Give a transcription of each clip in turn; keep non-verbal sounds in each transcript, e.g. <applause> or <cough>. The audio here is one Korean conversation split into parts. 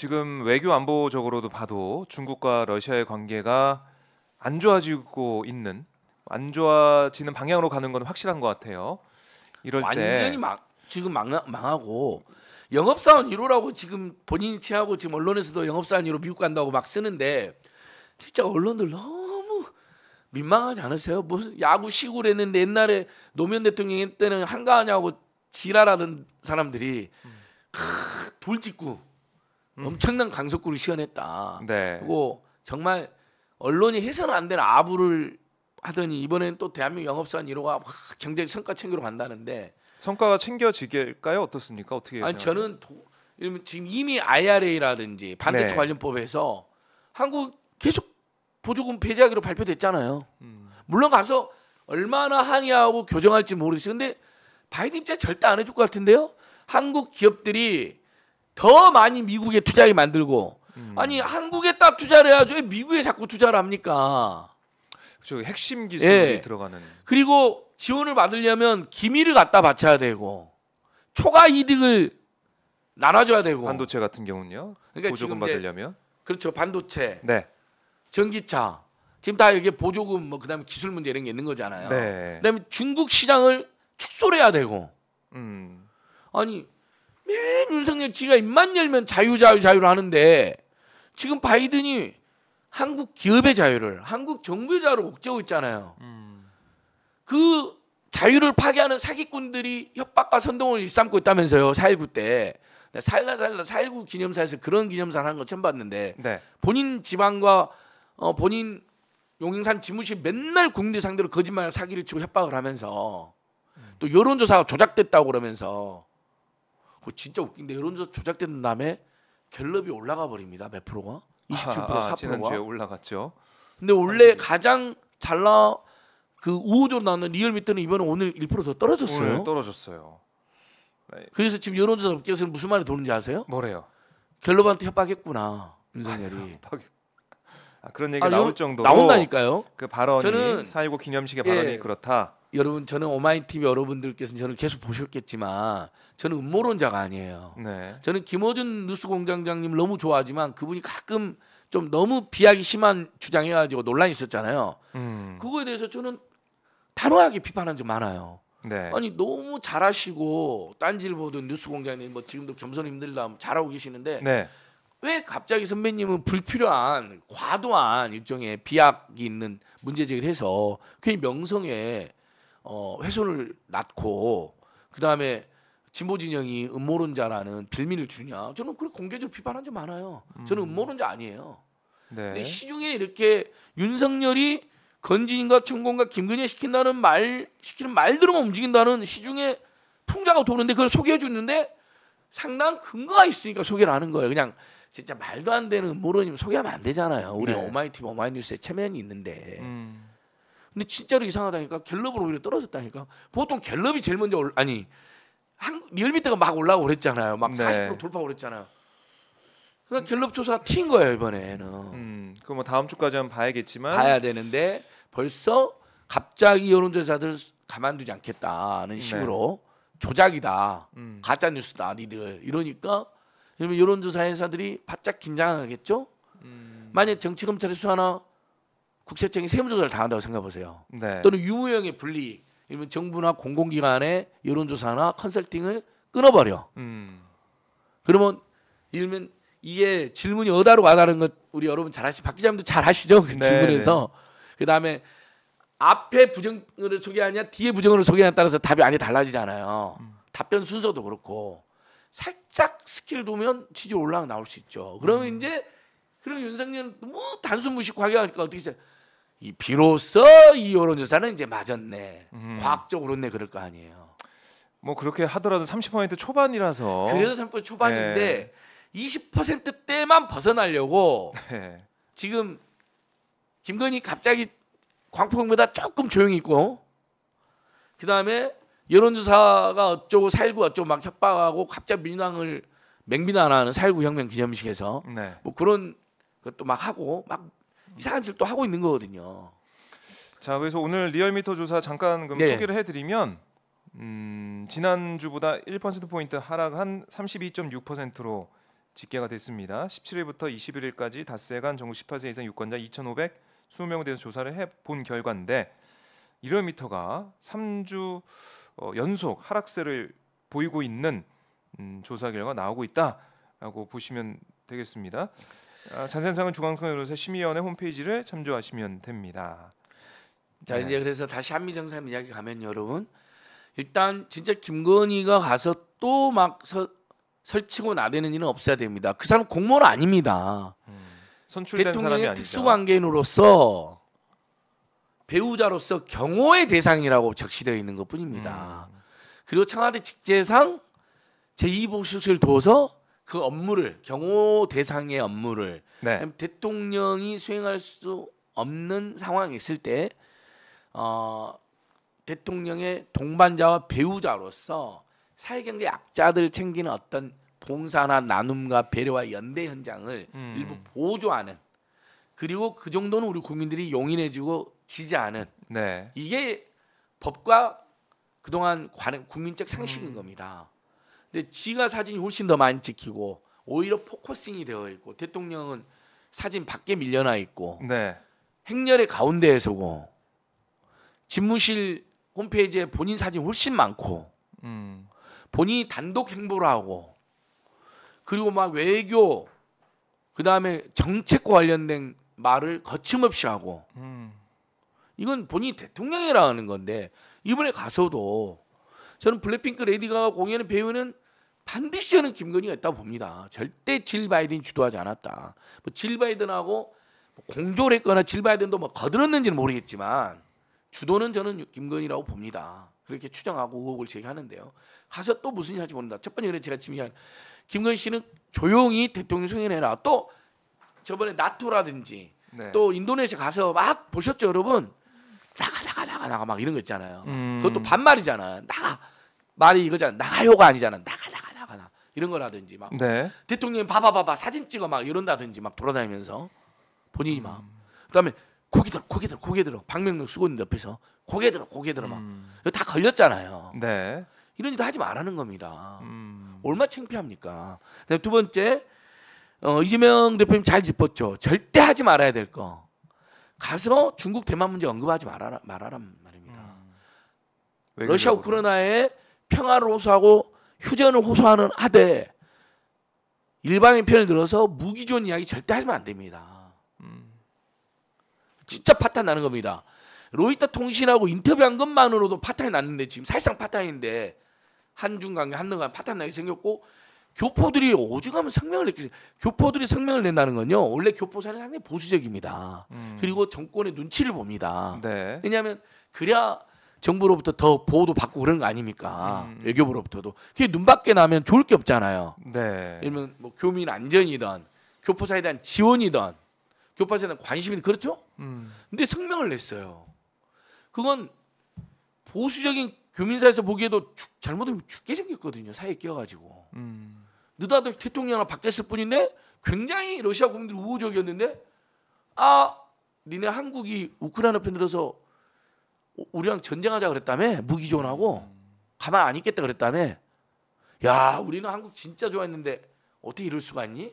지금 외교 안보적으로도 봐도 중국과 러시아의 관계가 안 좋아지고 있는 안 좋아지는 방향으로 가는 건 확실한 것 같아요. 이럴 완전히 막 지금 망, 망하고 영업사원 1호라고 지금 본인이 취하고 지금 언론에서도 영업사원 1호 미국 간다고 막 쓰는데 진짜 언론들 너무 민망하지 않으세요? 무슨 야구 시골 했는데 옛날에 노무현 대통령 때는 한가하냐고 지랄하는 사람들이 음. 돌 찍고 음. 엄청난 강속구를 시연했다. 네. 그리고 정말 언론이 해서는 안 되는 아부를 하더니 이번에는 또 대한민국 영업사원 1호가 경제 성과 챙기러 간다는데 성과가 챙겨지길까요? 어떻습니까? 어떻게 아니 저는 도, 지금 이미 IRA라든지 반대체 네. 관련법에서 한국 계속 보조금 폐지하기로 발표됐잖아요. 음. 물론 가서 얼마나 항의하고 교정할지 모르겠어요. 근데 바이든 입장 절대 안 해줄 것 같은데요. 한국 기업들이 더 많이 미국에 투자를 만들고 음. 아니 한국에 딱 투자를 해야죠 왜 미국에 자꾸 투자를 합니까? 그 핵심 예. 기술이 예. 들어가는 그리고 지원을 받으려면 기밀을 갖다 바쳐야 되고 초과 이득을 나눠줘야 되고 반도체 같은 경우는요 그러니까 보조금 받으려면 그렇죠 반도체 네 전기차 지금 다 이게 보조금 뭐 그다음에 기술 문제 이런 게 있는 거잖아요 네. 그다음에 중국 시장을 축소를 해야 되고 음. 아니 맨 윤석열 지가 입만 열면 자유 자유 자유를 하는데 지금 바이든이 한국 기업의 자유를 한국 정부의 자유를 억제하고 있잖아요. 음. 그 자유를 파괴하는 사기꾼들이 협박과 선동을 일삼고 있다면서요. 4.19 때. 살라 살라 4.19 기념사에서 그런 기념사를 한는거 처음 봤는데 네. 본인 지방과 어, 본인 용인산 지무실 맨날 국민들 상대로 거짓말 사기를 치고 협박을 하면서 또 여론조사가 조작됐다고 그러면서 그 진짜 웃긴 데 여론조사 조작된 다음에 결럽이 올라가 버립니다. 몇 프로가? 27% 아, 4%가. 아, 지 올라갔죠. 근데 원래 30%. 가장 잘 나 그 우호적으로 나오는 리얼미터는 이번에 오늘 1%더 떨어졌어요. 오늘 떨어졌어요. 그래서 지금 여론조사 업계에서는 무슨 말이 도는지 아세요? 뭐래요? 갤럽한테 협박했구나 윤석열이. 협박. 아, 그런 얘기 아, 나올 정도로 나온다니까요. 그 발언이 저는, 4.19 기념식의 발언이 예, 그렇다. 여러분 저는 오마이TV 여러분들께서 저는 계속 보셨겠지만 저는 음모론자가 아니에요. 네. 저는 김호준 뉴스공장장님 너무 좋아하지만 그분이 가끔 좀 너무 비약이 심한 주장해가지고 논란이 있었잖아요. 음. 그거에 대해서 저는 단호하게 비판한 적 많아요. 네. 아니 너무 잘하시고 딴지를보던 뉴스공장님 뭐 지금도 겸손 힘들다 잘하고 계시는데 네. 왜 갑자기 선배님은 불필요한 과도한 일종의 비약이 있는 문제 제기를 해서 괜히 명성에 어, 훼손을 낳고 그다음에 진보 진영이 음모론자라는 빌미를 주냐? 저는 그렇게 공개적으로 비판한 적 많아요. 음. 저는 음모론자 아니에요. 네. 근데 시중에 이렇게 윤석열이 건진과 천공과 김근혜 시킨다는 말 시키는 말들로만 움직인다는 시중에 풍자가 도는데 그걸 소개해 주는데 상당 한 근거가 있으니까 소개를 하는 거예요. 그냥 진짜 말도 안 되는 음모론이면 소개하면 안 되잖아요. 우리 네. 오마이티 오마이뉴스에 체면이 있는데. 음. 근데 진짜로 이상하다니까 갤럽은 오히려 떨어졌다니까. 보통 갤럽이 제일 먼저 올, 아니 한, 리얼미터가 막 올라오고 그랬잖아요. 막 40% 네. 돌파하 그랬잖아요. 그러니까 갤럽 조사가 튄 거예요 이번에는. 음, 그뭐 다음 주까지 한번 봐야겠지만. 봐야 되는데 벌써 갑자기 여론조사들 가만두지 않겠다는 네. 식으로 네. 조작이다, 음. 가짜 뉴스다, 니들 이러니까 여러분 여론조사 회사들이 바짝 긴장하겠죠. 음. 만약 정치 검찰이 수사나 국세청이 세무조사를 당한다고 생각해보세요. 네. 또는 유무형의 분리, 이러면 정부나 공공기관의 여론조사나 컨설팅을 끊어버려. 음. 그러면 일면 이게 질문이 어디로 와다는 것 우리 여러분 잘 아시, 죠박 기자님도 잘 아시죠? 그 네, 질문에서. 네. 그 다음에 앞에 부정을 소개하냐 뒤에 부정을 소개하냐에 따라서 답이 아니 달라지잖아요. 음. 답변 순서도 그렇고 살짝 스킬 도면 취지 올라가 나올 수 있죠. 그러면 음. 이제 그리고 윤석열 너무 뭐 단순 무식 과격하니까 어떻게 했어요? 이 비로소 이 여론조사는 이제 맞았네. 음. 과학적으로는 그럴 거 아니에요. 뭐 그렇게 하더라도 30% 초반이라서 그래서 30% 초반인데 네. 예. 20%대만 벗어나려고 네. 지금 김건희 갑자기 광폭보다 조금 조용히 있고 그 다음에 여론조사가 어쩌고 살고 어쩌고 막 협박하고 갑자기 민항을 맹비난하는 살구 혁명 기념식에서 네. 뭐 그런 그것도 막 하고 막 이상한 짓을 또 하고 있는 거거든요. 자 그래서 오늘 리얼미터 조사 잠깐 그럼 네. 소개를 해드리면 음, 지난주보다 1% 포인트 하락한 32.6%로 집계가 됐습니다. 17일부터 21일까지 닷새간 전국 18세 이상 유권자 2,520명에 대해서 조사를 해 본 결과인데 리얼미터가 3주 어, 연속 하락세를 보이고 있는 음, 조사 결과 나오고 있다라고 보시면 되겠습니다. 아, 자세한 사항은 중앙선거연구소 심의위원회 홈페이지를 참조하시면 됩니다. 자 네. 이제 그래서 다시 한미 정상 이야기 가면 여러분 일단 진짜 김건희가 가서 또 막 설치고 나대는 일은 없어야 됩니다. 그 사람 공무원 아닙니다. 음, 대통령의 특수관계인으로서 배우자로서 경호의 대상이라고 적시되어 있는 것뿐입니다. 음. 그리고 청와대 직제상 제2보수실 둬서 그 업무를 경호 대상의 업무를 네. 대통령이 수행할 수 없는 상황이 있을 때 어, 대통령의 동반자와 배우자로서 사회경제 약자들 챙기는 어떤 봉사나 나눔과 배려와 연대 현장을 음. 일부 보조하는 그리고 그 정도는 우리 국민들이 용인해주고 지지하는 네. 이게 법과 그동안 관행, 국민적 상식인 음. 겁니다. 근데 지가 사진이 훨씬 더 많이 찍히고 오히려 포커싱이 되어 있고 대통령은 사진 밖에 밀려나 있고 네. 행렬의 가운데에 서고 집무실 홈페이지에 본인 사진 훨씬 많고 음. 본인이 단독 행보를 하고 그리고 막 외교 그 다음에 정책과 관련된 말을 거침없이 하고 음. 이건 본인이 대통령이라는 건데 이번에 가서도 저는 블랙핑크 레디가 공연의 배우는 반드시 저는 김건희가 있다고 봅니다. 절대 질바이든 주도하지 않았다. 뭐질 바이든하고 뭐 공조를 했거나 질 바이든도 뭐 거들었는지는 모르겠지만 주도는 저는 김건희라고 봅니다. 그렇게 추정하고 의혹을 제기하는데요. 가서 또 무슨 일 할지 모른다. 첫 번째 그 제가 지금 얘기한 김건희 씨는 조용히 대통령 승인해라. 또 저번에 나토라든지 네. 또 인도네시아 가서 막 보셨죠 여러분? 나가 나가 나가 나가 막 이런 거 있잖아요. 음. 그것도 반말이잖아. 나가 말이 이거잖아. 나가요가 아니잖아. 나가 나가 나가 나 이런 거라든지 막 네. 대통령 봐봐 봐봐 사진 찍어 막 이런다든지 막 돌아다니면서 본인이 음. 막 그다음에 고개 들어 고개 들어 고개 들어 박명록 수고인 옆에서 고개 들어 고개 들어 막 음. 이거 다 걸렸잖아요. 네. 이런 짓 하지 말라는 겁니다. 음. 얼마 챙피합니까두 번째 어, 이재명 대표님 잘 짚었죠. 절대 하지 말아야 될 거. 가서 중국 대만 문제 언급하지 말아라 말아란 말입니다. 음. 러시아 우크라이나에 평화를 호소하고 휴전을 호소하는 하되 일방의 편을 들어서 무기존 이야기 절대 하시면 안 됩니다. 음. 진짜 파탄 나는 겁니다. 로이터 통신하고 인터뷰한 것만으로도 파탄이 났는데 지금 사실상 파탄인데 한중 관계 한중 간 파탄 나게 생겼고 교포들이 오죽하면 생명을 냈겠어요. 교포들이 생명을 낸다는 건요. 원래 교포사는 상당히 보수적입니다. 음. 그리고 정권의 눈치를 봅니다. 네. 왜냐하면 그래야 정부로부터 더 보호도 받고 그런 거 아닙니까? 음. 외교부로부터도. 그게 눈밖에 나면 좋을 게 없잖아요. 네. 예를 뭐 교민 안전이든 교포사에 대한 지원이든 교파사에 대한 관심이든 그렇죠? 음. 근데 성명을 냈어요. 그건 보수적인 교민사에서 보기에도 죽, 잘못하면 죽게 생겼거든요. 사회에 끼어가지고. 음. 느닷없이 대통령 하나 바뀌었을 뿐인데 굉장히 러시아 국민들 우호적이었는데 아 니네 한국이 우크라이나 편 들어서 우리랑 전쟁하자 그랬다며 무기 지원하고 가만 안 있겠다 그랬다며 야 우리는 한국 진짜 좋아했는데 어떻게 이럴 수가 있니?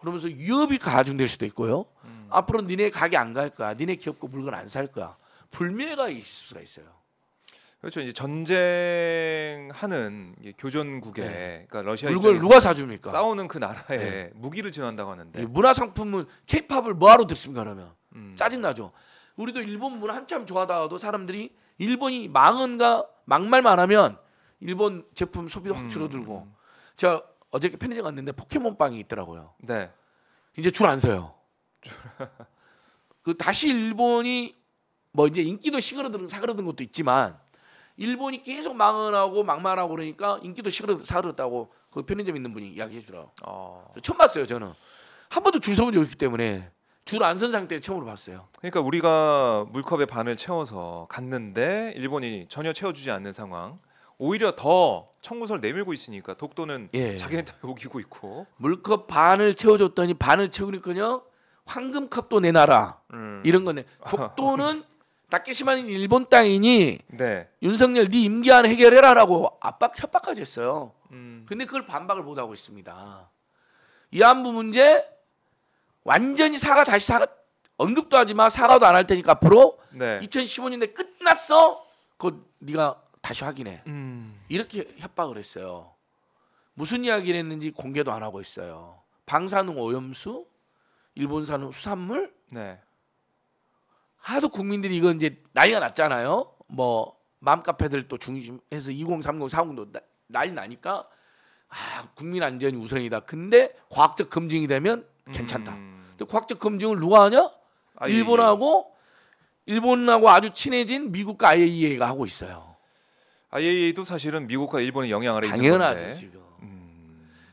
그러면서 위협이 가중될 수도 있고요. 음. 앞으로 니네 가게 안 갈 거야. 니네 기업고 물건 안 살 거야. 불매가 있을 수가 있어요. 그렇죠. 이제 전쟁하는 교전국에 네. 그러니까 러시아 물건 누가 사줍니까? 싸우는 그 나라에 네. 무기를 지원한다고 하는데 문화 상품은 케이팝을 뭐하러 듣습니까 그러면 음. 짜증 나죠. 우리도 일본 문화 한참 좋아하다가도 사람들이 일본이 망언가 막말만 하면 일본 제품 소비도 확 음. 줄어들고 음. 제가 어저께 편의점 갔는데 포켓몬 빵이 있더라고요. 네. 이제 줄 안 서요. <laughs> 그 다시 일본이 뭐 이제 인기도 시그러드는 사그러든 것도 있지만 일본이 계속 망언하고 막말하고 그러니까 인기도 사그렸다고 그 편의점 있는 분이 이야기해 주라. 어. 아. 처음 봤어요 저는 한 번도 줄 서본 적 없기 때문에 줄 안 선 상태에 처음으로 봤어요. 그러니까 우리가 물컵에 반을 채워서 갔는데 일본이 전혀 채워주지 않는 상황. 오히려 더 청구서를 내밀고 있으니까 독도는 예. 자기네들 우기고 있고 물컵 반을 채워줬더니 반을 채우니까요 황금컵도 내놔라 음. 이런 거네 <laughs> 독도는 다케시마는 일본 땅이니 네. 윤석열 네 임기 안에 해결해라라고 압박 협박까지 했어요. 음. 근데 그걸 반박을 못 하고 있습니다. 이안부 문제 완전히 사과 다시 사과 언급도 하지 마 사과도 안 할 테니까 앞으로 네. 2015년에 끝났어. 그 네가 다시 확인해. 음. 이렇게 협박을 했어요. 무슨 이야기를 했는지 공개도 안 하고 있어요. 방사능 오염수, 일본산 수산물, 네. 하도 국민들이 이거 이제 난리가 났잖아요. 뭐 맘카페들 또 중심해서 2030, 40도 나, 난리 나니까 아, 국민 안전이 우선이다. 근데 과학적 검증이 되면 괜찮다. 음. 근데 과학적 검증을 누가 하냐? 아, 일본하고 예. 일본하고 아주 친해진 미국과 IAEA가 하고 있어요. IAEA도 사실은 미국과 일본의 영향 아래 당연하죠, 있는 건데. 지금.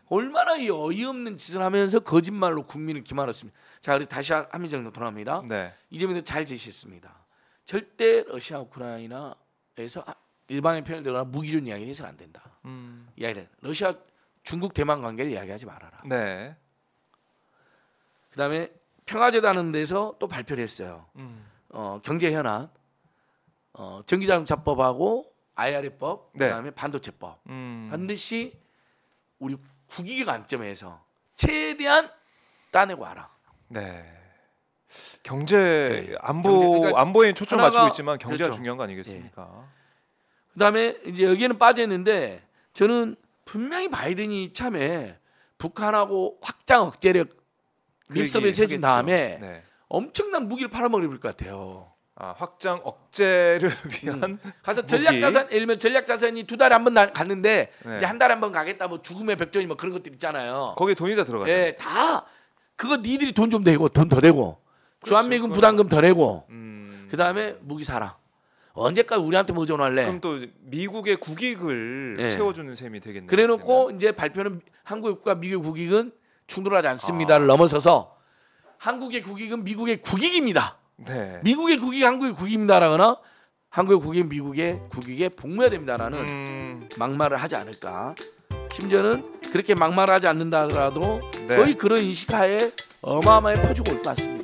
얼마나 이 어이없는 짓을 하면서 거짓말로 국민을 기만했습니다. 자, 우리 다시 한미정도 돌아옵니다. 네. 이재민도 잘 제시했습니다. 절대 러시아 우크라이나에서 아, 일방의 표현을 들거나 무기준 이야기는 해서는 안 된다. 음. 이야기를 러시아 중국 대만 관계를 이야기하지 말아라. 네. 그다음에 평화재단은 데서 또 발표를 했어요. 음. 어, 경제 현안, 어, 전기자동차법하고 IRA법, 네. 그다음에 반도체법. 음. 반드시 우리 국익의 관점에서 최대한 따내고 와라. 네. 경제 네. 안보 경 그러니까 안보에 초점 맞추고 있지만 경제가 그렇죠. 중요한 거 아니겠습니까? 네. 그다음에 이제 여기에는 빠져 있는데 저는 분명히 바이든이 참에 북한하고 확장 억제력 립서비스 그 진 다음에 네. 엄청난 무기를 팔아먹을 것 같아요. 아, 확장 억제를 <laughs> 위한 음. 가서 전략 자산 예를 들면 전략 자산이 두 달에 한 번 갔는데 네. 이제 한 달에 한 번 가겠다 뭐 죽음의 백전이 뭐 그런 것들 있잖아요. 거기에 돈이 다 들어가죠. 예, 다 그거 니들이 돈좀 내고 돈더 내고 그렇죠. 주한미군 부담금 더 내고 음. 그다음에 무기 사라. 언제까지 우리한테 의존할래? 뭐 그럼 또 미국의 국익을 네. 채워주는 셈이 되겠네요. 그래놓고 이제 발표는 한국과 미국의 국익은 충돌하지 않습니다를 아. 넘어서서 한국의 국익은 미국의 국익입니다. 네. 미국의 국익이 한국의 국익입니다라거나 한국의 국익이 미국의 국익에 복무해야 됩니다라는 음... 막말을 하지 않을까. 심지어는 그렇게 막말하지 을 않는다 하더라도 네. 거의 그런 인식하에 어마어마히 퍼지고올 것 같습니다.